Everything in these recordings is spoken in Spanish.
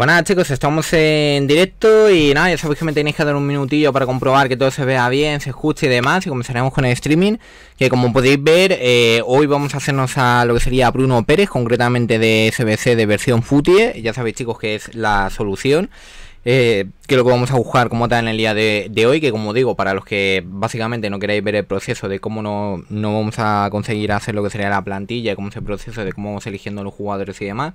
Bueno pues chicos, estamos en directo y nada, ya sabéis que me tenéis que dar un minutillo para comprobar que todo se vea bien, se escuche y demás y comenzaremos con el streaming que como podéis ver, eh, hoy vamos a hacernos a lo que sería Bruno Pérez, concretamente de SBC de versión Futie, ya sabéis chicos que es la solución eh, que lo que vamos a buscar como tal en el día de, hoy, que como digo, para los que básicamente no queráis ver el proceso de cómo no, vamos a conseguir hacer lo que sería la plantilla, cómo es el proceso de cómo vamos eligiendo los jugadores y demás,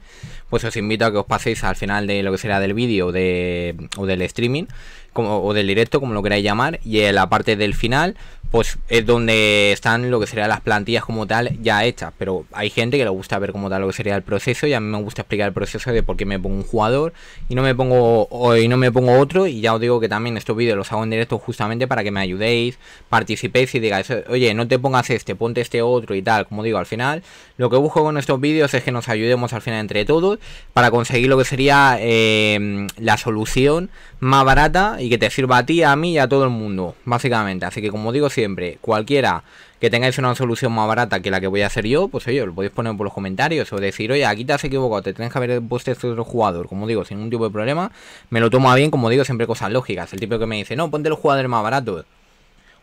pues os invito a que os paséis al final de lo que será del vídeo de, o del streaming, como, o del directo, como lo queráis llamar, y en la parte del final, pues es donde están lo que serían las plantillas como tal ya hechas. Pero hay gente que le gusta ver como tal lo que sería el proceso, y a mí me gusta explicar el proceso de por qué me pongo un jugador y no me pongo, hoy no me pongo otro. Y ya os digo que también estos vídeos los hago en directo justamente para que me ayudéis, participéis y digáis, oye, no te pongas este, ponte este otro y tal. Como digo, al final, lo que busco con estos vídeos es que nos ayudemos al final entre todos para conseguir lo que sería eh, la solución más barata y que te sirva a ti, a mí y a todo el mundo, básicamente. Así que como digo siempre, cualquiera que tengáis una solución más barata que la que voy a hacer yo, pues oye, lo podéis poner por los comentarios o decir, oye, aquí te has equivocado, te tienes que haber puesto este otro jugador, como digo, sin ningún tipo de problema, me lo tomo bien, como digo, siempre cosas lógicas. El tipo que me dice, no, ponte los jugadores más barato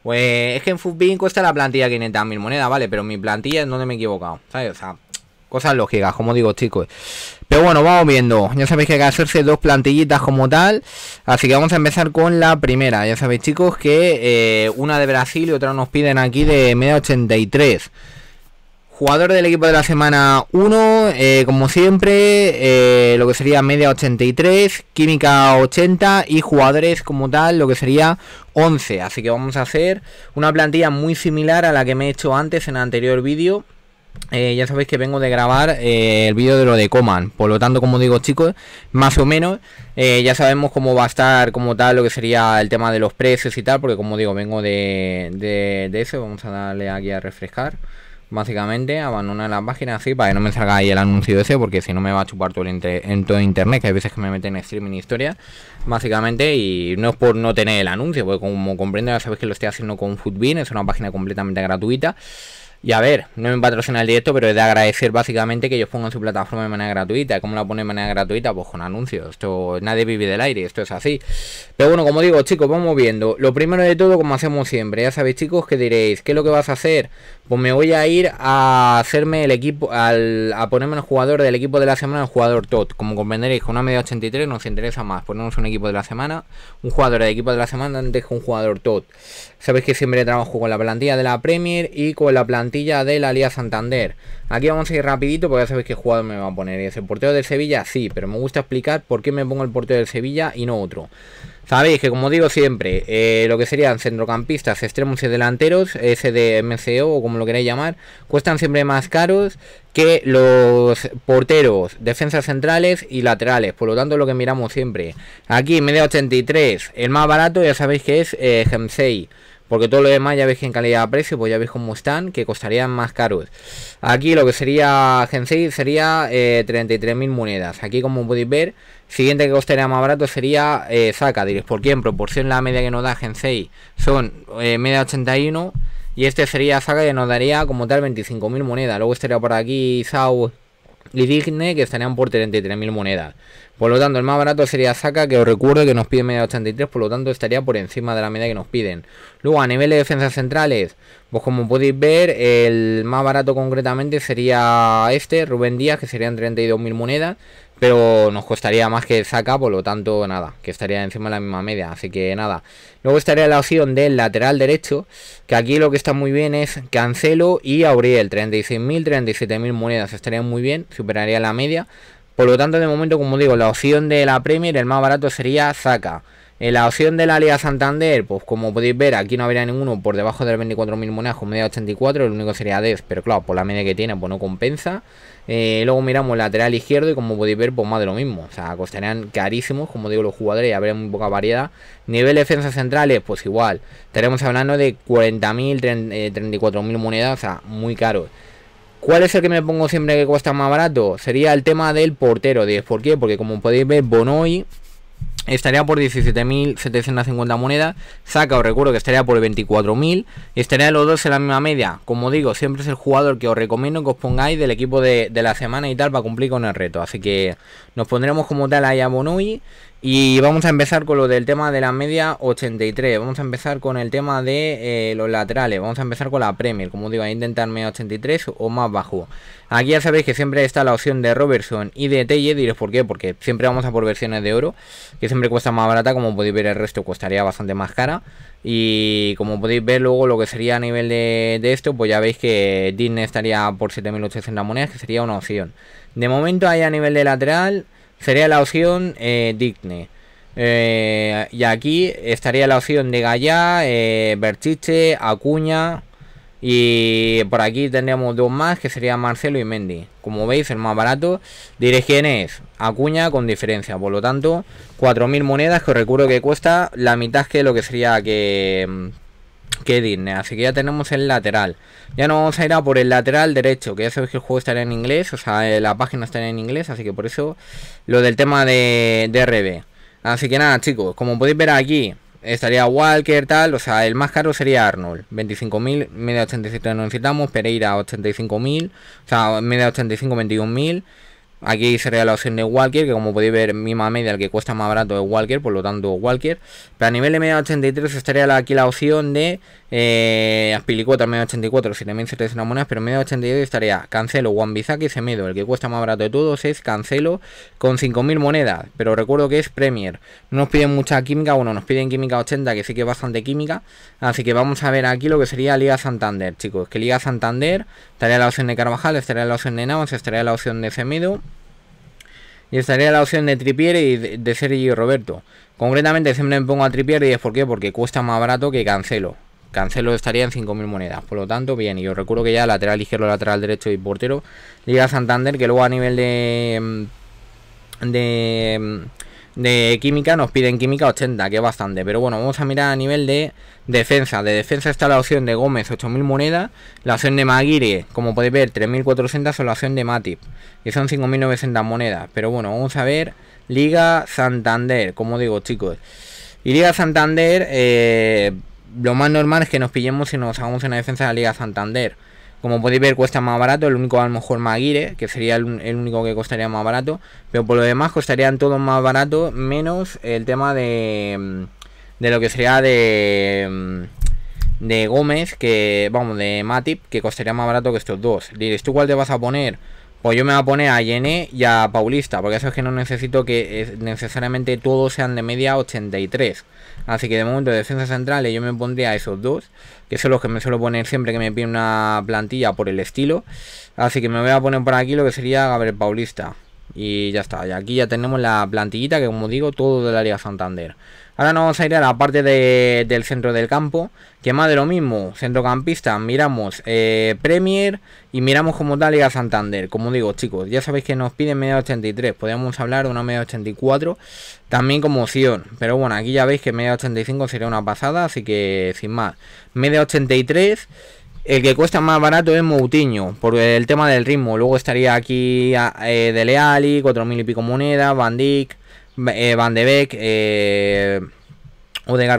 Pues es que en Footbin cuesta la plantilla 500.000 monedas, vale, pero mi plantilla es donde me he equivocado, ¿sabes? O sea, Cosas lógicas, como digo, chicos. Pero bueno, vamos viendo. Ya sabéis que hay que hacerse dos plantillitas como tal. Así que vamos a empezar con la primera. Ya sabéis, chicos, que eh, una de Brasil y otra nos piden aquí de media 83. Jugador del equipo de la semana 1, eh, como siempre, eh, lo que sería media 83, química 80 y jugadores como tal, lo que sería 11. Así que vamos a hacer una plantilla muy similar a la que me he hecho antes en el anterior vídeo. Eh, ya sabéis que vengo de grabar eh, el vídeo de lo de Coman. Por lo tanto, como digo, chicos, más o menos eh, ya sabemos cómo va a estar como tal lo que sería el tema de los precios y tal. Porque como digo, vengo de, de, eso. Vamos a darle aquí a refrescar. Básicamente, abandonar la página así para que no me salga ahí el anuncio ese. Porque si no me va a chupar todo el en todo internet. Que hay veces que me meten en streaming historia. Básicamente, y no es por no tener el anuncio. Porque como comprendo ya sabéis que lo estoy haciendo con Foodbin. Es una página completamente gratuita. Y a ver, no me patrocina el directo, pero es de agradecer básicamente que ellos pongan su plataforma de manera gratuita. ¿Cómo la ponen de manera gratuita? Pues con anuncios. Esto, nadie vive del aire, esto es así. Pero bueno, como digo, chicos, vamos viendo. Lo primero de todo, como hacemos siempre, ya sabéis, chicos, que diréis, ¿qué es lo que vas a hacer? pues me voy a ir a hacerme el equipo, a ponerme el jugador del equipo de la semana, el jugador TOT. Como comprenderéis, con una media 83 nos interesa más ponernos un equipo de la semana, un jugador de equipo de la semana antes que un jugador TOT. Sabéis que siempre trabajo con la plantilla de la Premier y con la plantilla de la Liga Santander. Aquí vamos a ir rapidito porque ya sabéis qué jugador me va a poner. ¿Es el portero de Sevilla? Sí, pero me gusta explicar por qué me pongo el portero de Sevilla y no otro. Sabéis que, como digo siempre, eh, lo que serían centrocampistas, extremos y delanteros, SDMCO o como lo queráis llamar, cuestan siempre más caros que los porteros, defensas centrales y laterales. Por lo tanto, lo que miramos siempre. Aquí, media 83, el más barato, ya sabéis que es eh, 6 Porque todo lo demás ya veis que en calidad-precio, de pues ya veis cómo están, que costarían más caros. Aquí lo que sería Gensei sería 33.000 eh, monedas. Aquí como podéis ver, Siguiente que costaría más barato sería eh, Saca, diréis, ¿por qué? En Proporción la media que nos da Gen son eh, media 81 y este sería Saca que nos daría como tal 25.000 monedas. Luego estaría por aquí Sao y Digne que estarían por 33.000 monedas. Por lo tanto, el más barato sería Saka, que os recuerdo que nos pide media 83, por lo tanto estaría por encima de la media que nos piden. Luego, a nivel de defensas centrales, pues como podéis ver, el más barato concretamente sería este, Rubén Díaz, que serían 32.000 monedas pero nos costaría más que saca, por lo tanto, nada, que estaría encima de la misma media, así que nada. Luego estaría la opción del lateral derecho, que aquí lo que está muy bien es Cancelo y Auriel, 36.000, 37.000 monedas, estarían muy bien, superaría la media. Por lo tanto, de momento, como digo, la opción de la Premier, el más barato sería saca. En eh, la opción de la Liga Santander, pues como podéis ver, aquí no habría ninguno por debajo de 24.000 monedas, con media 84, el único sería 10, pero claro, por la media que tiene, pues no compensa. Eh, luego miramos lateral izquierdo y como podéis ver, pues más de lo mismo. O sea, costarían carísimos, como digo, los jugadores y habría muy poca variedad. Nivel defensa defensas centrales, pues igual. Estaremos hablando de 40.000, 34.000 eh, monedas, o sea, muy caros. ¿Cuál es el que me pongo siempre que cuesta más barato? Sería el tema del portero, de ¿Por qué? Porque como podéis ver, Bonoy estaría por 17.750 monedas. Saca, os recuerdo que estaría por 24.000. Estaría los dos en la misma media. Como digo, siempre es el jugador que os recomiendo que os pongáis del equipo de, la semana y tal para cumplir con el reto. Así que nos pondremos como tal a y y vamos a empezar con lo del tema de la media 83. Vamos a empezar con el tema de eh, los laterales. Vamos a empezar con la Premier. Como digo, a intentar media 83 o más bajo. Aquí ya sabéis que siempre está la opción de Robertson y de Telle. Diréis por qué. Porque siempre vamos a por versiones de oro. Que siempre cuesta más barata. Como podéis ver, el resto costaría bastante más cara. Y como podéis ver luego lo que sería a nivel de, esto, pues ya veis que Disney estaría por 7.800 monedas, que sería una opción. De momento ahí a nivel de lateral sería la opción eh, Digne. Eh, y aquí estaría la opción de Gallá, eh, Acuña. Y por aquí tendríamos dos más que serían Marcelo y Mendy. Como veis, el más barato. diré quién es. Acuña con diferencia. Por lo tanto, 4.000 monedas que os recuerdo que cuesta la mitad que lo que sería que, mm, que Disney. Así que ya tenemos el lateral. Ya no vamos a ir a por el lateral derecho, que ya sabéis que el juego estará en inglés, o sea, eh, la página estará en inglés, así que por eso lo del tema de, de RB. Así que nada, chicos, como podéis ver aquí, estaría Walker, tal, o sea, el más caro sería Arnold, 25.000, media 87 no necesitamos, Pereira 85.000, o sea, media 85, 21.000. Aquí sería la opción de Walker, que como podéis ver, misma media, el que cuesta más barato es Walker, por lo tanto Walker. Pero a nivel de media 83 estaría aquí la opción de eh, media 84, 7700 monedas, pero media 82 estaría Cancelo, One y Semedo. El que cuesta más barato de todos es Cancelo con 5000 monedas, pero recuerdo que es Premier. No nos piden mucha química, bueno, nos piden química 80, que sí que es bastante química. Así que vamos a ver aquí lo que sería Liga Santander, chicos. Que Liga Santander estaría la opción de Carvajal, estaría la opción de Navas, estaría la opción de Semedo y estaría la opción de Tripiere y de, Sergi y Roberto. Concretamente siempre me pongo a Tripiere y es por qué, porque cuesta más barato que Cancelo. Cancelo estaría en 5.000 monedas, por lo tanto, bien. Y os recuerdo que ya lateral izquierdo, lateral derecho y portero, Liga Santander, que luego a nivel de... Mm, de mm, de química nos piden química 80, que es bastante. Pero bueno, vamos a mirar a nivel de defensa. De defensa está la opción de Gómez, 8.000 monedas. La opción de Maguire, como podéis ver, 3.400 o la opción de Matip, que son 5.900 monedas. Pero bueno, vamos a ver Liga Santander, como digo chicos. Y Liga Santander, eh, lo más normal es que nos pillemos y nos hagamos una defensa de la Liga Santander. Como podéis ver cuesta más barato, el único a lo mejor Maguire, que sería el, único que costaría más barato. Pero por lo demás costarían todos más barato, menos el tema de, mm, de lo que sería de, mm, de Gómez, que vamos, de Matip, que costaría más barato que estos dos. Diréis, ¿tú cuál te vas a poner? Pues yo me voy a poner a Yene y a Paulista, porque eso es que no necesito que necesariamente todos sean de media 83. Así que de momento de defensa central yo me pondría a esos dos, que son los que me suelo poner siempre que me piden una plantilla por el estilo. Así que me voy a poner por aquí lo que sería Gabriel Paulista. Y ya está, y aquí ya tenemos la plantillita que como digo, todo del área Santander. Ahora nos vamos a ir a la parte del centro del campo, que más de lo mismo, centrocampista, miramos eh, Premier y miramos como tal a Santander. Como digo, chicos, ya sabéis que nos piden media 83, podríamos hablar de una media 84, también como opción. Pero bueno, aquí ya veis que media 85 sería una pasada, así que sin más. Media 83... El que cuesta más barato es Moutinho, por el tema del ritmo. Luego estaría aquí eh, Dele Alli, 4.000 y pico monedas, Van eh, Van de Beek, eh,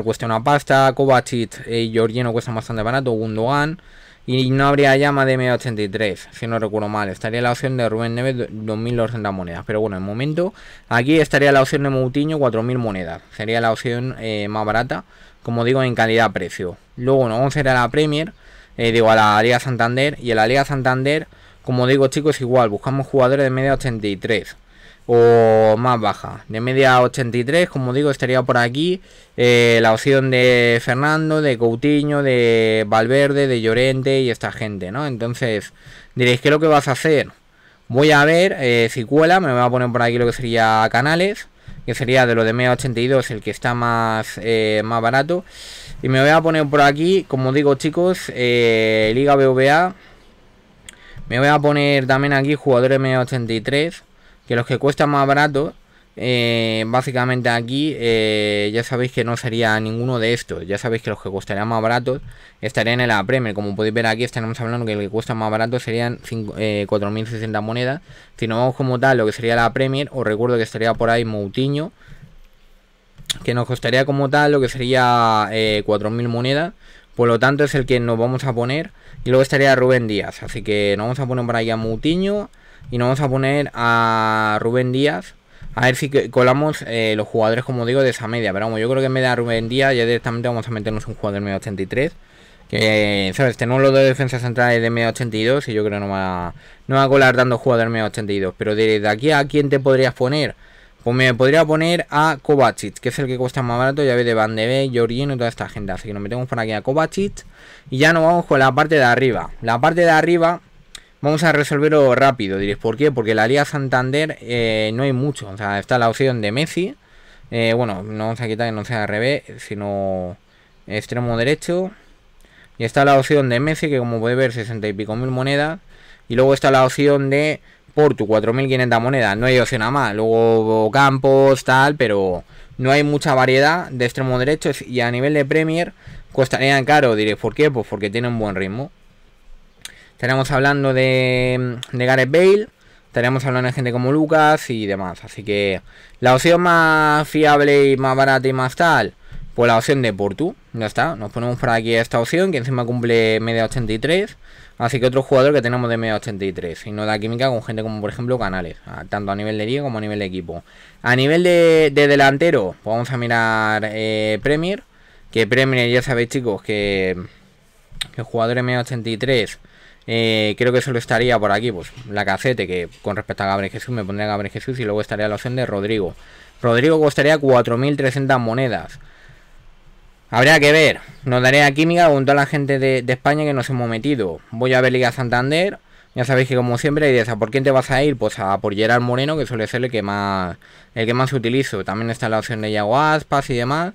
cuesta una pasta, Kovacic y e Georgino cuesta bastante barato, Gundogan. Y no habría llama de 83, si no recuerdo mal. Estaría la opción de Rubén Neves 2.200 monedas. Pero bueno, en momento aquí estaría la opción de Moutinho 4.000 monedas. Sería la opción eh, más barata, como digo, en calidad-precio. Luego, no, a la Premier, eh, digo, a la Liga Santander. Y en la Liga Santander, como digo chicos, igual, buscamos jugadores de media 83 o más baja. De media 83, como digo, estaría por aquí eh, la opción de Fernando, de Coutinho, de Valverde, de Llorente y esta gente, ¿no? Entonces, diréis, ¿qué lo que vas a hacer? Voy a ver eh, si cuela, me voy a poner por aquí lo que sería canales, que sería de lo de media 82 el que está más, eh, más barato. Y me voy a poner por aquí, como digo chicos, Liga BVA. Me voy a poner también aquí jugadores media 83 que los que cuestan más barato eh, básicamente aquí eh, ya sabéis que no sería ninguno de estos. Ya sabéis que los que costarían más baratos estarían en la Premier. Como podéis ver aquí estamos hablando que el que cuesta más barato serían 4.060 eh, monedas. Si nos vamos como tal lo que sería la Premier, os recuerdo que estaría por ahí Moutinho. Que nos costaría como tal lo que sería 4.000 monedas. Por lo tanto es el que nos vamos a poner. Y luego estaría Rubén Díaz. Así que nos vamos a poner por ahí a Moutinho. Y nos vamos a poner a Rubén Díaz. A ver si colamos eh, los jugadores, como digo, de esa media. Pero vamos, yo creo que en media Rubén Díaz ya directamente vamos a meternos un jugador medio 83. Que, ¿sabes? Tenemos los dos defensas centrales de medio 82 y yo creo que no va, no va a colar dando jugador medio 82. Pero desde aquí a quién te podrías poner. Pues me podría poner a Kovacic, que es el que cuesta más barato, ya ves, de Van de Beek, Jorginho y toda esta gente. Así que nos metemos por aquí a Kovacic. Y ya nos vamos con la parte de arriba. La parte de arriba Vamos a resolverlo rápido, diréis, ¿por qué? Porque la Liga Santander eh, no hay mucho, o sea, está la opción de Messi, eh, bueno, no vamos a quitar que no sea al revés, sino extremo derecho, y está la opción de Messi, que como puede ver, 60 y pico mil monedas, y luego está la opción de Portu, 4.500 monedas, no hay opción a más, luego Campos, tal, pero no hay mucha variedad de extremo derecho, y a nivel de Premier costarían caro, diréis, ¿por qué? Pues porque tiene un buen ritmo. Estaremos hablando de, Gareth Bale, estaremos hablando de gente como Lucas y demás. Así que la opción más fiable y más barata y más tal, pues la opción de Portu. Ya está, nos ponemos por aquí esta opción que encima cumple media 83. Así que otro jugador que tenemos de media 83 y no da química con gente como por ejemplo Canales, tanto a nivel de día como a nivel de equipo. A nivel de, delantero, pues vamos a mirar eh, Premier, que Premier ya sabéis chicos que, que jugadores media 83 eh, creo que solo estaría por aquí, pues, la cacete, que con respecto a Gabriel Jesús me pondría Gabriel Jesús y luego estaría la opción de Rodrigo. Rodrigo costaría 4.300 monedas. Habría que ver. Nos daría química con toda la gente de, España que nos hemos metido. Voy a ver Liga Santander. Ya sabéis que como siempre hay de esa. ¿Por quién te vas a ir? Pues a por Gerard Moreno, que suele ser el que más el que más utilizo. También está la opción de Yaguaspas y demás.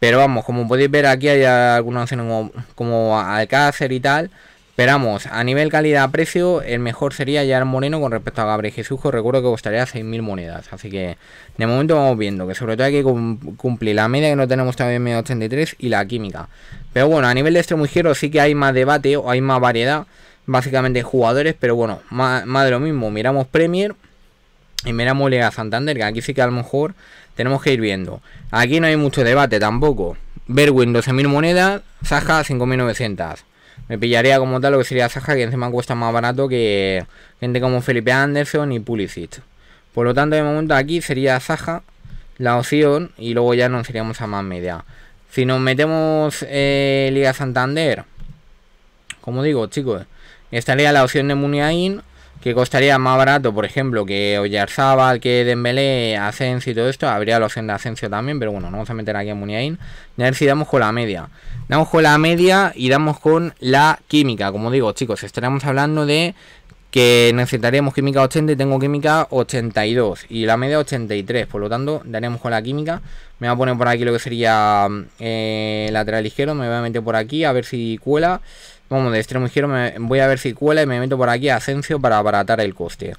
Pero vamos, como podéis ver aquí hay algunas opciones como, como Alcácer y tal. Esperamos, a nivel calidad-precio, el mejor sería el Moreno con respecto a Gabriel Jesús, recuerdo que costaría 6.000 monedas. Así que de momento vamos viendo, que sobre todo hay que cumplir la media que no tenemos todavía en medio 83 y la química. Pero bueno, a nivel de extremo izquierdo sí que hay más debate o hay más variedad, básicamente jugadores, pero bueno, más, de lo mismo. Miramos Premier y miramos Liga Santander, que aquí sí que a lo mejor tenemos que ir viendo. Aquí no hay mucho debate tampoco. Berwin 12.000 monedas, Saja 5.900. Me pillaría como tal lo que sería Saja, que encima cuesta más barato que gente como Felipe Anderson y Pulisic. Por lo tanto, de momento aquí sería Saja la opción y luego ya nos iríamos a más media. Si nos metemos eh, Liga Santander, como digo, chicos, estaría la opción de Muniain que costaría más barato, por ejemplo, que Oyarzabal, que Dembélé, Asensio y todo esto, habría la opción de Asensio también, pero bueno, no vamos a meter aquí a Muniain. Ya a ver si damos con la media. Damos con la media y damos con la química. Como digo, chicos, estaremos hablando de que necesitaríamos química 80 y tengo química 82 y la media 83, por lo tanto daremos con la química. Me voy a poner por aquí lo que sería eh, lateral izquierdo, me voy a meter por aquí a ver si cuela. Vamos, de extremo izquierdo voy a ver si cuela y me meto por aquí a Asensio para abaratar el coste.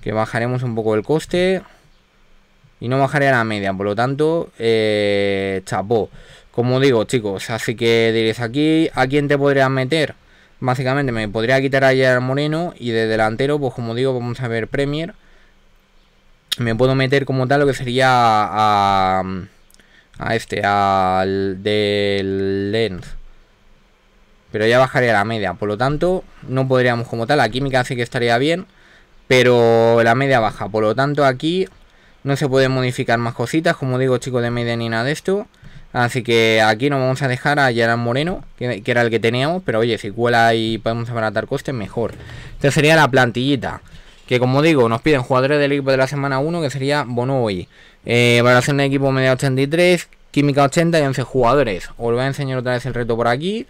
Que bajaremos un poco el coste. Y no bajaré a la media, por lo tanto, eh, Chapo Como digo, chicos, así que diréis aquí, ¿a quién te podrías meter? Básicamente me podría quitar a al Moreno y de delantero, pues como digo, vamos a ver Premier. Me puedo meter como tal lo que sería a, a, a este, al del Lens pero ya bajaría la media. Por lo tanto, no podríamos como tal. La química sí que estaría bien, pero la media baja. Por lo tanto, aquí no se pueden modificar más cositas. Como digo, chicos, de media ni nada de esto. Así que aquí nos vamos a dejar a Gerard Moreno, que, era el que teníamos. Pero oye, si cuela y podemos abaratar costes, mejor. Esta sería la plantillita. Que como digo, nos piden jugadores del equipo de la semana 1, que sería Bonoy. Eh, valoración de equipo media 83, química 80 y 11 jugadores. Os voy a enseñar otra vez el reto por aquí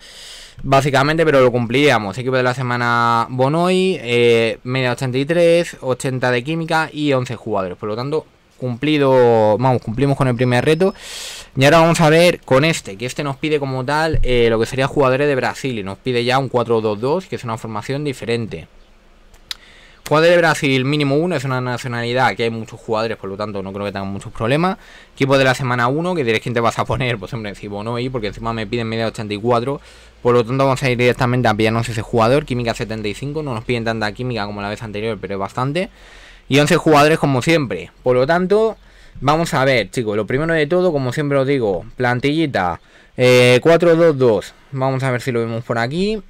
básicamente, pero lo cumplíamos. Equipo de la semana Bonoy, eh, media 83, 80 de química y 11 jugadores. Por lo tanto, cumplido, vamos, cumplimos con el primer reto. Y ahora vamos a ver con este, que este nos pide como tal eh, lo que sería jugadores de Brasil y nos pide ya un 4-2-2, que es una formación diferente. Jugador de Brasil, mínimo uno, es una nacionalidad que hay muchos jugadores, por lo tanto no creo que tengan muchos problemas. Equipo de la semana 1, que diréis quién te vas a poner, pues hombre, si y porque encima me piden media 84, por lo tanto vamos a ir directamente a pillarnos ese jugador, química 75, no nos piden tanta química como la vez anterior, pero es bastante. Y 11 jugadores como siempre, por lo tanto, vamos a ver, chicos, lo primero de todo, como siempre os digo, plantillita eh, 4-2-2, vamos a ver si lo vemos por aquí.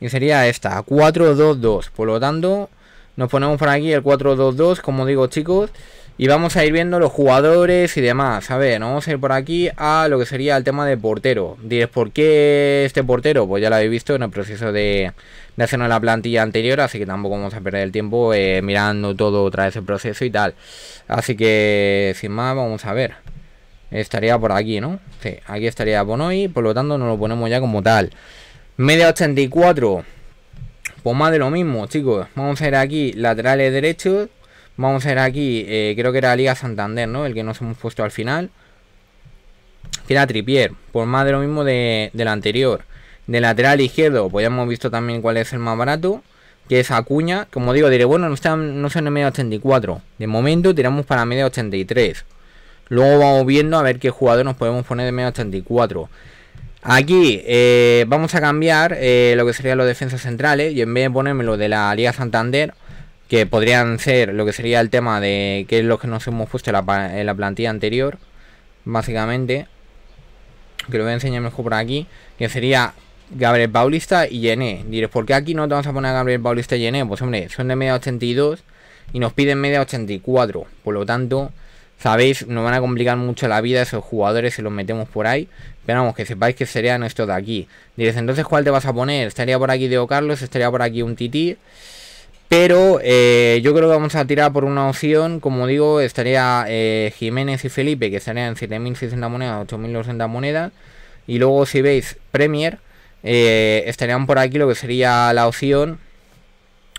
Y sería esta, 4-2-2, por lo tanto, nos ponemos por aquí el 4-2-2, como digo chicos. Y vamos a ir viendo los jugadores y demás. A ver, nos vamos a ir por aquí a lo que sería el tema de portero. Diréis, ¿por qué este portero? Pues ya lo habéis visto en el proceso de, de hacernos la plantilla anterior. Así que tampoco vamos a perder el tiempo eh, mirando todo otra vez el proceso y tal. Así que, sin más, vamos a ver. Estaría por aquí, ¿no? Sí, aquí estaría Bonoy. Por lo tanto, nos lo ponemos ya como tal. Media 84. Pues más de lo mismo, chicos. Vamos a hacer aquí laterales derechos. Vamos a hacer aquí, eh, creo que era Liga Santander, ¿no? El que nos hemos puesto al final. Que era Tripier. por más de lo mismo de, del anterior. De lateral izquierdo, pues ya hemos visto también cuál es el más barato. Que es Acuña. Como digo, diré, bueno, no, están, no son en media 84. De momento tiramos para media 83. Luego vamos viendo a ver qué jugador nos podemos poner de medio 84. Aquí eh, vamos a cambiar eh, lo que serían los defensas centrales y en vez de lo de la Liga Santander, que podrían ser lo que sería el tema de qué es lo que nos hemos puesto en la, plantilla anterior, básicamente, que lo voy a enseñar mejor por aquí, que sería Gabriel Paulista y Yené. Diréis, ¿por qué aquí no te vamos a poner Gabriel Paulista y Yené? Pues hombre, son de media 82 y nos piden media 84, por lo tanto Sabéis, nos van a complicar mucho la vida esos jugadores si los metemos por ahí. Pero vamos, que sepáis que serían estos de aquí. Diréis, entonces, ¿cuál te vas a poner? Estaría por aquí Diego Carlos, estaría por aquí un Titi Pero eh, yo creo que vamos a tirar por una opción, como digo, estaría eh, Jiménez y Felipe, que estarían 7.600 monedas, 8.200 monedas. Y luego si veis Premier, eh, estarían por aquí lo que sería la opción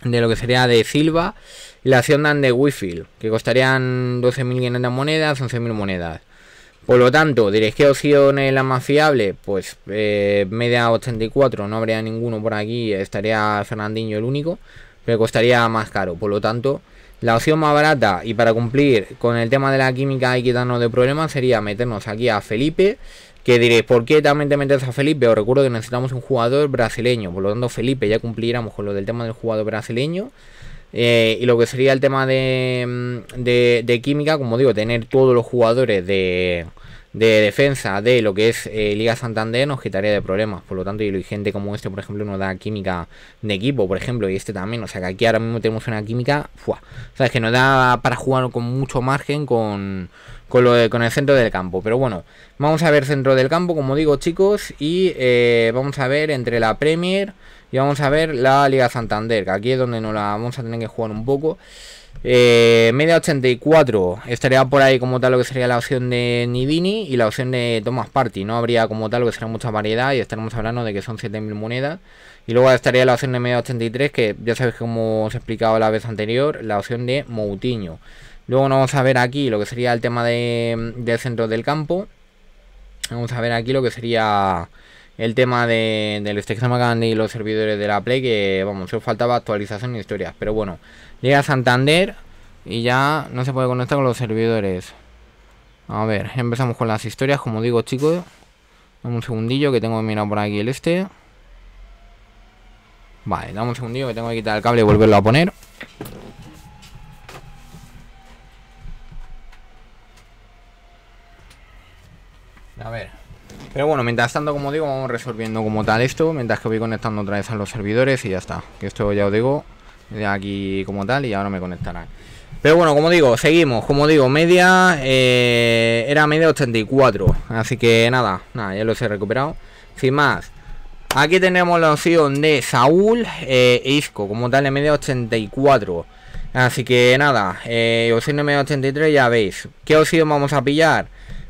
de lo que sería de Silva y la dan de wifi que costarían 12.500 monedas, 11.000 monedas. Por lo tanto, diréis que opción es la más fiable, pues eh, media 84, no habría ninguno por aquí, estaría Fernandinho el único, pero costaría más caro. Por lo tanto, la opción más barata y para cumplir con el tema de la química y quitarnos de problemas sería meternos aquí a Felipe, que diréis, ¿por qué también te metes a Felipe? Os recuerdo que necesitamos un jugador brasileño. Por lo tanto, Felipe ya cumpliríamos con lo del tema del jugador brasileño. Eh, y lo que sería el tema mm, de, de, química, como digo, tener todos los jugadores de, defensa de lo que es eh, Liga Santander nos quitaría de problemas. Por lo tanto, y gente como este, por ejemplo, nos da química de equipo, por ejemplo, y este también. O sea, que aquí ahora mismo tenemos una química, ¡fua! O sea, que nos da para jugar con mucho margen, con con, lo con el centro del campo. Pero bueno, vamos a ver centro del campo, como digo chicos, y eh, vamos a ver entre la Premier y vamos a ver la Liga Santander, que aquí es donde nos la vamos a tener que jugar un poco. Eh, media 84 estaría por ahí como tal lo que sería la opción de Nidini y la opción de Thomas Party. No habría como tal lo que sería mucha variedad y estaremos hablando de que son 7.000 monedas. Y luego estaría la opción de media 83 que ya sabéis como os he explicado la vez anterior, la opción de Moutinho. Luego vamos a ver aquí lo que sería el tema de, centro del campo. Vamos a ver aquí lo que sería el tema de, de y los servidores de la Play, que vamos, solo faltaba actualización y historias. Pero bueno, llega Santander y ya no se puede conectar con los servidores. A ver, empezamos con las historias, como digo chicos. Dame un segundillo que tengo que mirar por aquí el este. Vale, dame un segundillo que tengo que quitar el cable y volverlo a poner. A ver. Pero bueno, mientras tanto, como digo, vamos resolviendo como tal esto, mientras que voy conectando otra vez a los servidores y ya está. Que esto ya os digo, de aquí como tal y ahora me conectarán. Pero bueno, como digo, seguimos. Como digo, media eh, era media 84. Así que nada, nada, ya los he recuperado. Sin más, aquí tenemos la opción de Saúl eh, e Isco, como tal, de media 84. Así que nada, eh, opción de media 83 ya veis. ¿Qué opción vamos a pillar?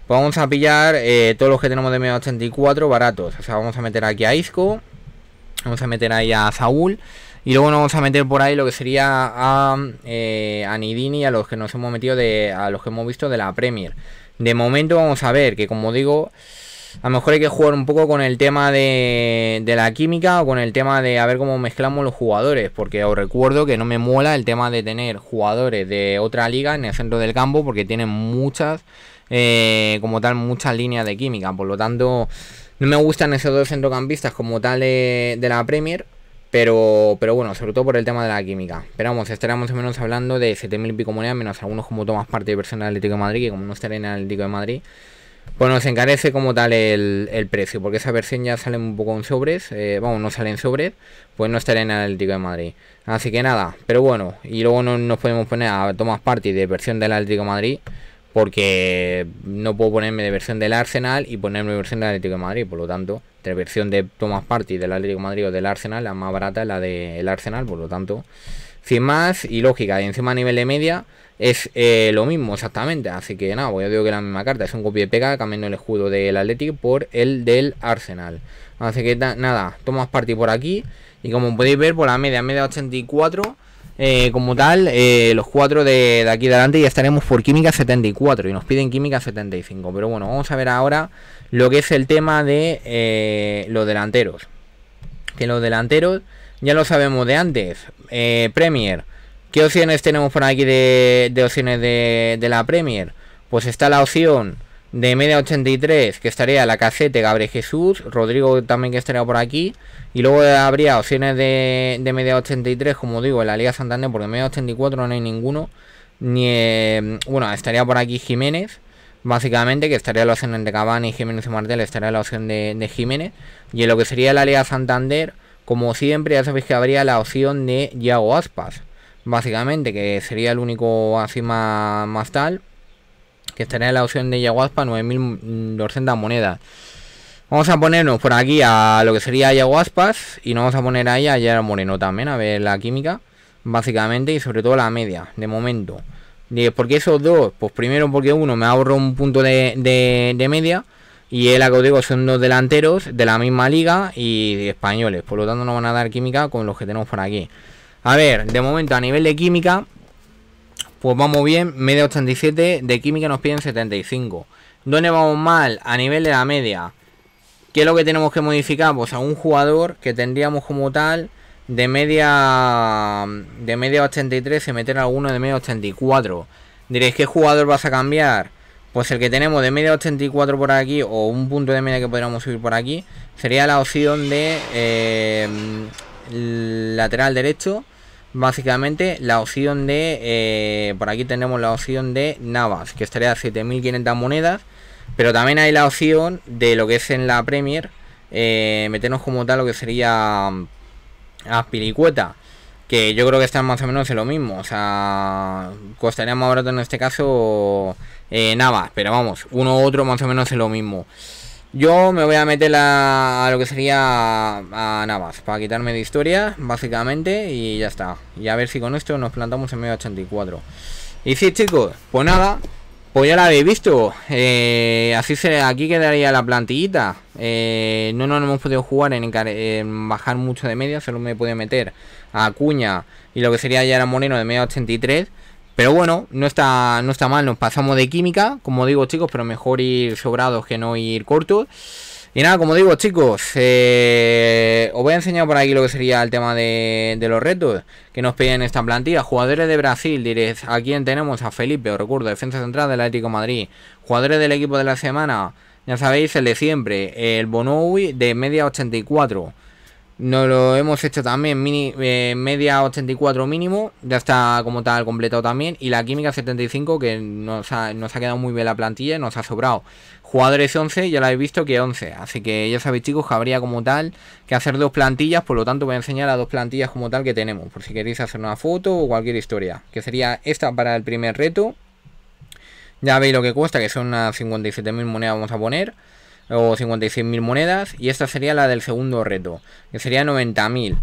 Pues vamos a pillar eh, todos los que tenemos de m 84 baratos. O sea, vamos a meter aquí a Isco. Vamos a meter ahí a Saúl. Y luego nos vamos a meter por ahí lo que sería eh, a, Nidini a los que nos hemos metido de. a los que hemos visto de la Premier. De momento vamos a ver, que como digo. A lo mejor hay que jugar un poco con el tema de, de, la química o con el tema de a ver cómo mezclamos los jugadores. Porque os recuerdo que no me mola el tema de tener jugadores de otra liga en el centro del campo porque tienen muchas eh, como tal muchas líneas de química. Por lo tanto, no me gustan esos dos centrocampistas como tal de, la Premier. Pero, pero bueno, sobre todo por el tema de la química. Pero vamos, estaremos menos hablando de 7.000 pico monedas, menos algunos como tomas parte de versión personal Atlético de Madrid, que como no estaré en el Atlético de Madrid, pues nos encarece como tal el, precio, porque esa versión ya sale un poco en sobres, eh, vamos, no sale en sobres, pues no estaré en el Atlético de Madrid. Así que nada, pero bueno, y luego no, nos podemos poner a tomas parte de versión del Atlético de Madrid porque no puedo ponerme de versión del Arsenal y ponerme de versión del Atlético de Madrid, por lo tanto, entre versión de Thomas Party del Atlético de Madrid o del Arsenal, la más barata es la del Arsenal, por lo tanto, sin más y lógica, y encima a nivel de media es eh, lo mismo exactamente, así que nada, voy pues a digo que la misma carta, es un copia y pega cambiando el escudo del Atlético por el del Arsenal. Así que nada, Thomas Party por aquí y como podéis ver, por la media, media 84 eh, como tal, eh, los cuatro de, de aquí delante ya estaremos por química 74 y nos piden química 75. Pero bueno, vamos a ver ahora lo que es el tema de eh, los delanteros. Que los delanteros ya lo sabemos de antes. Premier. ¿Qué opciones tenemos por aquí de, opciones de, de la Premier? Pues está la opción de media 83, que estaría la casete Gabriel Jesús, Rodrigo también que estaría por aquí. Y luego habría opciones de, media 83, como digo, en la Liga Santander, porque en media 84 no hay ninguno. Ni, em, bueno, estaría por aquí Jiménez, básicamente, que estaría la opción de Cavani, Jiménez y Martel, estaría la opción de, Jiménez. Y en lo que sería la Liga Santander, como siempre, ya sabéis que habría la opción de Yago Aspas, básicamente, que sería el único así más tal que estaría la opción de Yaguaspa 9.200 mm, monedas. Vamos a ponernos por aquí a lo que sería Yaguaspas y nos vamos a poner ahí a Yara Moreno también, a ver la química, básicamente, y sobre todo la media, de momento. ¿Por qué esos dos? Pues primero porque uno me ahorra un punto de, de, media y el digo son dos delanteros de la misma liga y españoles, por lo tanto no van a dar química con los que tenemos por aquí. A ver, de momento a nivel de química, pues vamos bien, media 87, de química nos piden 75. ¿Dónde vamos mal? A nivel de la media. ¿Qué es lo que tenemos que modificar? Pues a un jugador que tendríamos como tal de media de media 83 y meter alguno de media 84. Diréis, ¿qué jugador vas a cambiar? Pues el que tenemos de media 84 por aquí o un punto de media que podríamos subir por aquí sería la opción de eh, lateral derecho Básicamente la opción de, eh, por aquí tenemos la opción de Navas, que estaría a 7.500 monedas, pero también hay la opción de lo que es en la Premier, eh, meternos como tal lo que sería mm, a Piricueta, que yo creo que están más o menos en lo mismo, o sea, costaría más barato en este caso eh, Navas, pero vamos, uno u otro más o menos en lo mismo. Yo me voy a meter a, lo que sería a, Navas, para quitarme de historia, básicamente, y ya está. Y a ver si con esto nos plantamos en medio 84. Y sí, chicos, pues nada, pues ya la habéis visto. Eh, así se, aquí quedaría la plantillita. Eh, no nos hemos podido jugar en, bajar mucho de media, solo me puede meter a Cuña y lo que sería ya era Moreno de medio 83. Pero bueno, no está, no está mal, nos pasamos de química, como digo chicos, pero mejor ir sobrados que no ir cortos. Y nada, como digo chicos, eh, os voy a enseñar por aquí lo que sería el tema de, los retos que nos piden esta plantilla. Jugadores de Brasil, diréis, ¿a quién tenemos? A Felipe, os recuerdo, defensa central del Atlético Madrid. Jugadores del equipo de la semana, ya sabéis, el de siempre, el Bonoui de media 84. Nos lo hemos hecho también, eh, media 84 mínimo, ya está como tal completado también. Y la química 75, que nos ha, ha quedado muy bien la plantilla, nos ha sobrado. Jugadores 11, ya la habéis visto que 11. Así que ya sabéis chicos que habría como tal que hacer dos plantillas, por lo tanto voy a enseñar a dos plantillas como tal que tenemos. Por si queréis hacer una foto o cualquier historia. Que sería esta para el primer reto. Ya veis lo que cuesta, que son unas 57.000 monedas vamos a poner o 56.000 monedas y esta sería la del segundo reto, que sería 90.000.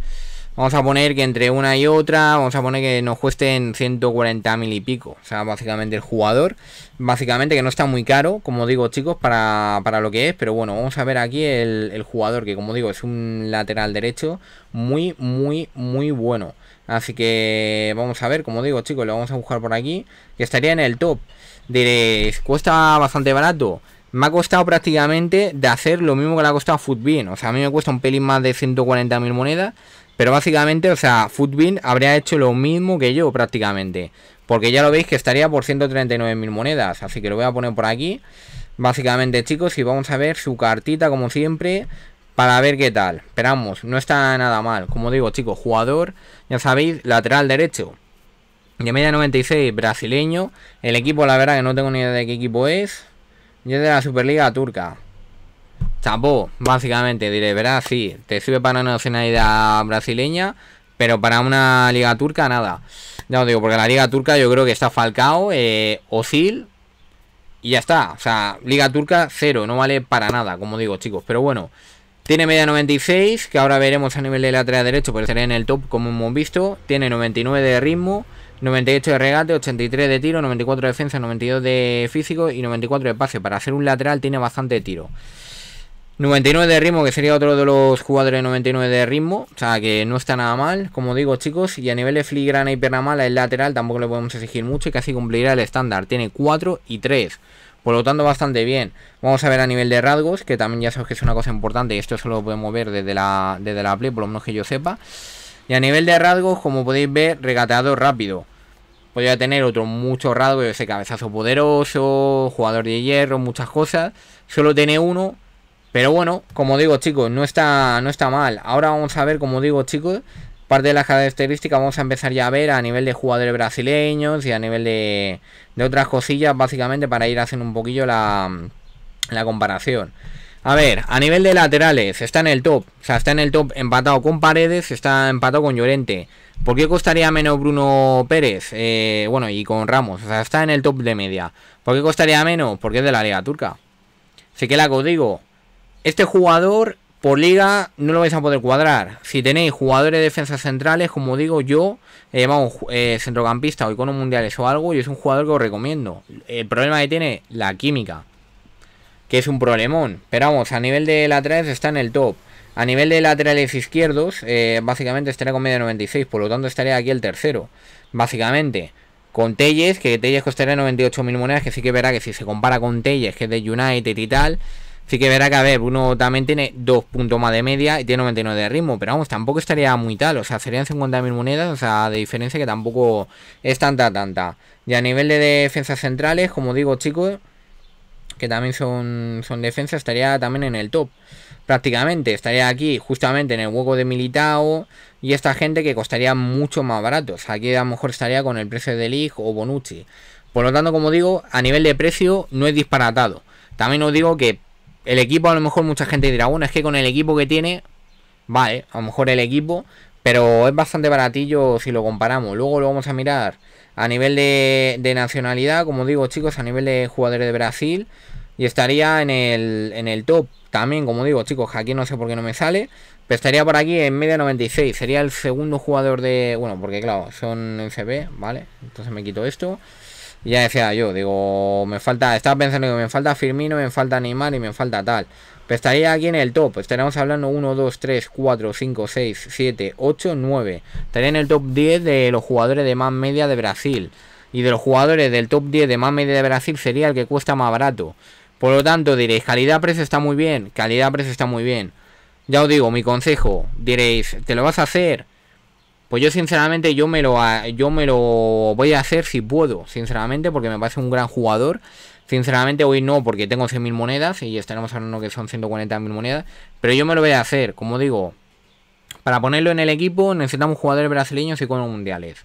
Vamos a poner que entre una y otra, vamos a poner que nos cuesten 140.000 y pico. O sea, básicamente el jugador, básicamente que no está muy caro, como digo chicos, para, lo que es. Pero bueno, vamos a ver aquí el, jugador, que como digo, es un lateral derecho muy, muy, muy bueno. Así que vamos a ver, como digo chicos, lo vamos a buscar por aquí, que estaría en el top. Diréis, cuesta bastante barato me ha costado prácticamente de hacer lo mismo que le ha costado a O sea, a mí me cuesta un pelín más de 140.000 monedas. Pero básicamente, o sea, FUTBIN habría hecho lo mismo que yo prácticamente. Porque ya lo veis que estaría por 139.000 monedas. Así que lo voy a poner por aquí. Básicamente, chicos, y vamos a ver su cartita como siempre. Para ver qué tal. Esperamos, no está nada mal. Como digo, chicos, jugador, ya sabéis, lateral derecho. De media 96, brasileño. El equipo, la verdad que no tengo ni idea de qué equipo es. Yo de la Superliga Turca. Chapó, básicamente, diré, verás, sí, te sirve para una nacionalidad brasileña, pero para una liga turca nada. Ya os digo, porque la liga turca yo creo que está Falcao, eh, y ya está. O sea, liga turca cero, no vale para nada, como digo chicos. Pero bueno, tiene media 96, que ahora veremos a nivel de lateral derecho, pero será en el top como hemos visto. Tiene 99 de ritmo. 98 de regate, 83 de tiro, 94 de defensa, 92 de físico y 94 de pase. Para hacer un lateral tiene bastante tiro. 99 de ritmo, que sería otro de los jugadores 99 de ritmo. O sea, que no está nada mal, como digo, chicos. Y a nivel de filigrana y perna el lateral tampoco le podemos exigir mucho y casi cumplirá el estándar. Tiene 4 y 3. Por lo tanto, bastante bien. Vamos a ver a nivel de rasgos, que también ya sabes que es una cosa importante y esto solo lo podemos ver desde la, desde la Play, por lo menos que yo sepa. Y a nivel de rasgos, como podéis ver, regateado rápido. Podría tener otro mucho rasgos, ese cabezazo poderoso, jugador de hierro, muchas cosas. Solo tiene uno. Pero bueno, como digo chicos, no está, no está mal. Ahora vamos a ver, como digo chicos, parte de las características vamos a empezar ya a ver a nivel de jugadores brasileños y a nivel de, de otras cosillas, básicamente para ir haciendo un poquillo la, la comparación. A ver, a nivel de laterales, está en el top. O sea, está en el top empatado con Paredes, está empatado con Llorente. ¿Por qué costaría menos Bruno Pérez? Eh, bueno, y con Ramos. O sea, está en el top de media. ¿Por qué costaría menos? Porque es de la Liga Turca. Así que la que os digo, este jugador por liga no lo vais a poder cuadrar. Si tenéis jugadores de defensas centrales, como digo yo, eh, vamos, eh, centrocampista o icono mundiales o algo, y es un jugador que os recomiendo. El problema que tiene, la química que es un problemón. Pero vamos, a nivel de laterales está en el top. A nivel de laterales izquierdos, eh, básicamente estaría con media 96, por lo tanto estaría aquí el tercero. Básicamente, con Telles, que Telles costaría 98.000 monedas, que sí que verá que si se compara con Telles, que es de United y tal, sí que verá que, a ver, uno también tiene 2 puntos más de media y tiene 99 de ritmo, pero vamos, tampoco estaría muy tal, o sea, serían 50.000 monedas, o sea, de diferencia que tampoco es tanta, tanta. Y a nivel de defensas centrales, como digo, chicos que también son, son defensa, estaría también en el top. Prácticamente estaría aquí justamente en el hueco de Militao y esta gente que costaría mucho más sea, Aquí a lo mejor estaría con el precio de Lig o Bonucci. Por lo tanto, como digo, a nivel de precio no es disparatado. También os digo que el equipo, a lo mejor mucha gente dirá, bueno, es que con el equipo que tiene, vale, a lo mejor el equipo, pero es bastante baratillo si lo comparamos. Luego lo vamos a mirar a nivel de, nacionalidad, como digo chicos, a nivel de jugadores de Brasil. Y estaría en el, top también, como digo chicos, aquí no sé por qué no me sale. Pero estaría por aquí en media 96. Sería el segundo jugador de... Bueno, porque claro, son en CB, ¿vale? Entonces me quito esto. ya decía yo, digo, me falta... Estaba pensando que me falta Firmino, me falta Neymar y me falta tal. Pero pues estaría aquí en el top. Estaríamos hablando 1, 2, 3, 4, 5, 6, 7, 8, 9. Estaría en el top 10 de los jugadores de más media de Brasil. Y de los jugadores del top 10 de más media de Brasil sería el que cuesta más barato. Por lo tanto, diréis, calidad-precio está muy bien. Calidad-precio está muy bien. Ya os digo, mi consejo, diréis, ¿te lo vas a hacer? Pues yo sinceramente yo me lo yo me lo voy a hacer si puedo, sinceramente, porque me parece un gran jugador. Sinceramente hoy no, porque tengo 100.000 monedas y estaremos hablando que son 140.000 monedas. Pero yo me lo voy a hacer, como digo, para ponerlo en el equipo necesitamos jugadores brasileños y con mundiales.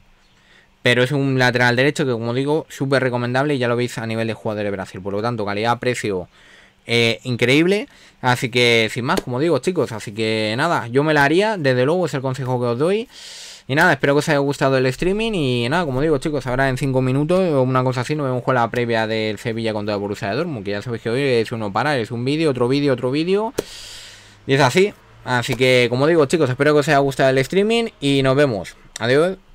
Pero es un lateral derecho que, como digo, súper recomendable y ya lo veis a nivel de jugadores de Brasil. Por lo tanto, calidad-precio eh, increíble. Así que, sin más, como digo, chicos, así que nada, yo me la haría. Desde luego es el consejo que os doy. Y nada, espero que os haya gustado el streaming. Y nada, como digo, chicos, ahora en 5 minutos o una cosa así, nos vemos con la previa del Sevilla contra el Borussia de Dortmund. Que ya sabéis que hoy es uno para, es un vídeo, otro vídeo, otro vídeo. Y es así. Así que, como digo, chicos, espero que os haya gustado el streaming. Y nos vemos. Adiós.